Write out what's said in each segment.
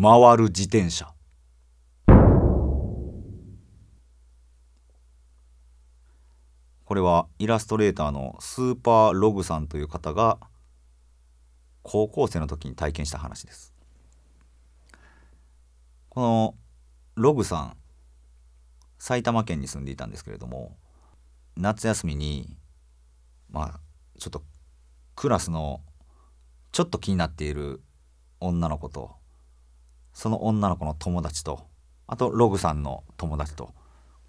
回る自転車これはイラストレーターのスーパーログさんという方が高校生の時に体験した話ですこのログさん埼玉県に住んでいたんですけれども夏休みにまあちょっとクラスのちょっと気になっている女の子とその女の子の友達とあとログさんの友達と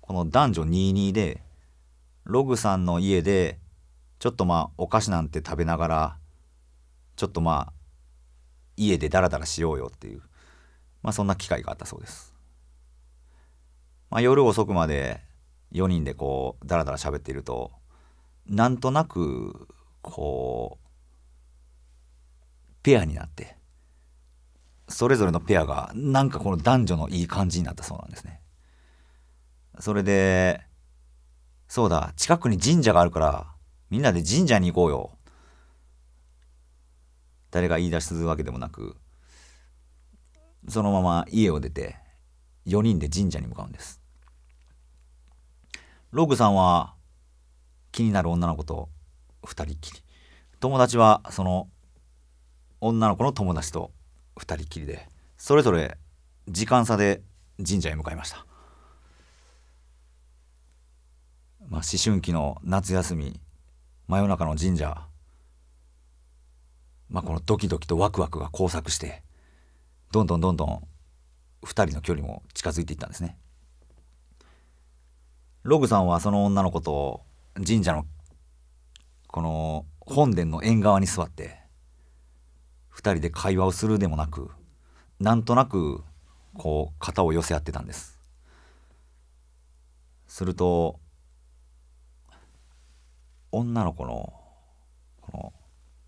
この男女22でログさんの家でちょっとまあお菓子なんて食べながらちょっとまあ家でダラダラしようよっていうまあそんな機会があったそうです。まあ、夜遅くまで4人でこうダラダラ喋っているとなんとなくこうペアになってそれぞれのペアがなんかこの男女のいい感じになったそうなんですねそれでそうだ近くに神社があるからみんなで神社に行こうよ誰が言い出すわけでもなくそのまま家を出て4人で神社に向かうんですログさんは気になる女の子と2人っきり友達はその女の子の友達と2人きりでそれぞれ時間差で神社へ向かいました、まあ、思春期の夏休み真夜中の神社、まあ、このドキドキとワクワクが交錯してどんどんどんどん2人の距離も近づいていったんですねログさんはその女の子と神社のこの本殿の縁側に座って2人で会話をするでもなくなんとなくこう肩を寄せ合ってたんですすると女の子のこの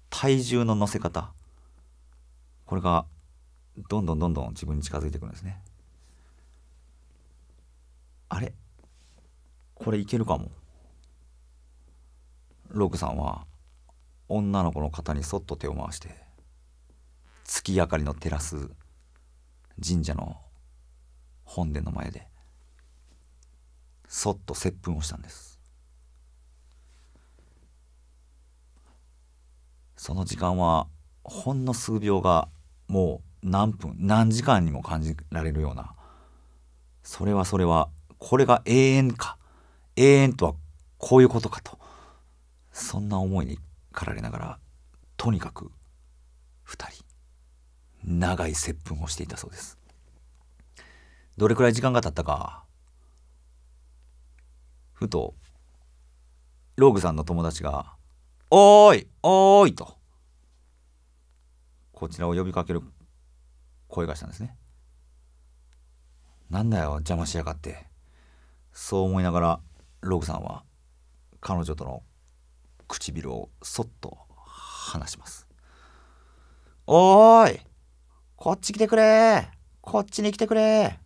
体重の乗せ方これがどんどんどんどん自分に近づいてくるんですねあれこれいけるかもロークさんは女の子の肩にそっと手を回して月明かりの照らす神社の本殿の前でそっと接吻をしたんですその時間はほんの数秒がもう何分何時間にも感じられるようなそれはそれはこれが永遠か永遠とはこういうことかとそんな思いに駆られながらとにかく長い接吻をしていたそうですどれくらい時間が経ったかふとローグさんの友達が「おーいおーい」とこちらを呼びかける声がしたんですねなんだよ邪魔しやがってそう思いながらローグさんは彼女との唇をそっと離しますおーいこっち来てくれこっちに来てくれ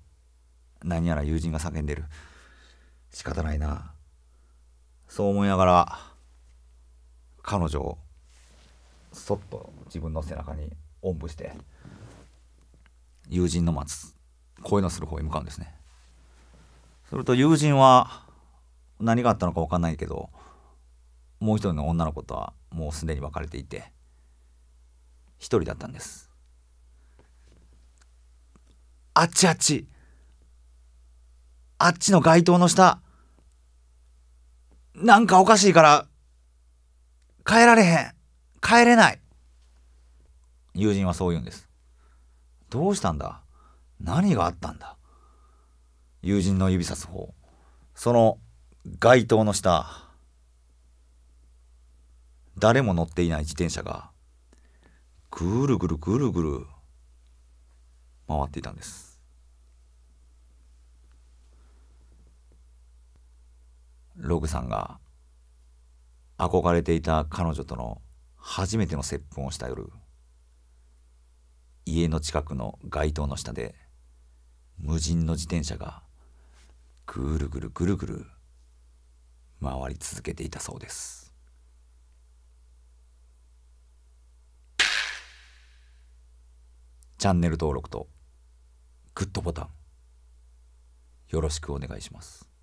何やら友人が叫んでる。仕方ないな。そう思いながら、彼女を、そっと自分の背中におんぶして、友人の待つ、声のする方へ向かうんですね。すると友人は、何があったのか分かんないけど、もう一人の女の子とはもうすでに別れていて、一人だったんです。あっちあっち。あっちの街灯の下。なんかおかしいから、帰られへん。帰れない。友人はそう言うんです。どうしたんだ何があったんだ友人の指さす方。その街灯の下。誰も乗っていない自転車が、ぐるぐるぐるぐる回っていたんです。ログさんが憧れていた彼女との初めての接吻をした夜家の近くの街灯の下で無人の自転車がぐるぐるぐるぐる回り続けていたそうですチャンネル登録とグッドボタンよろしくお願いします。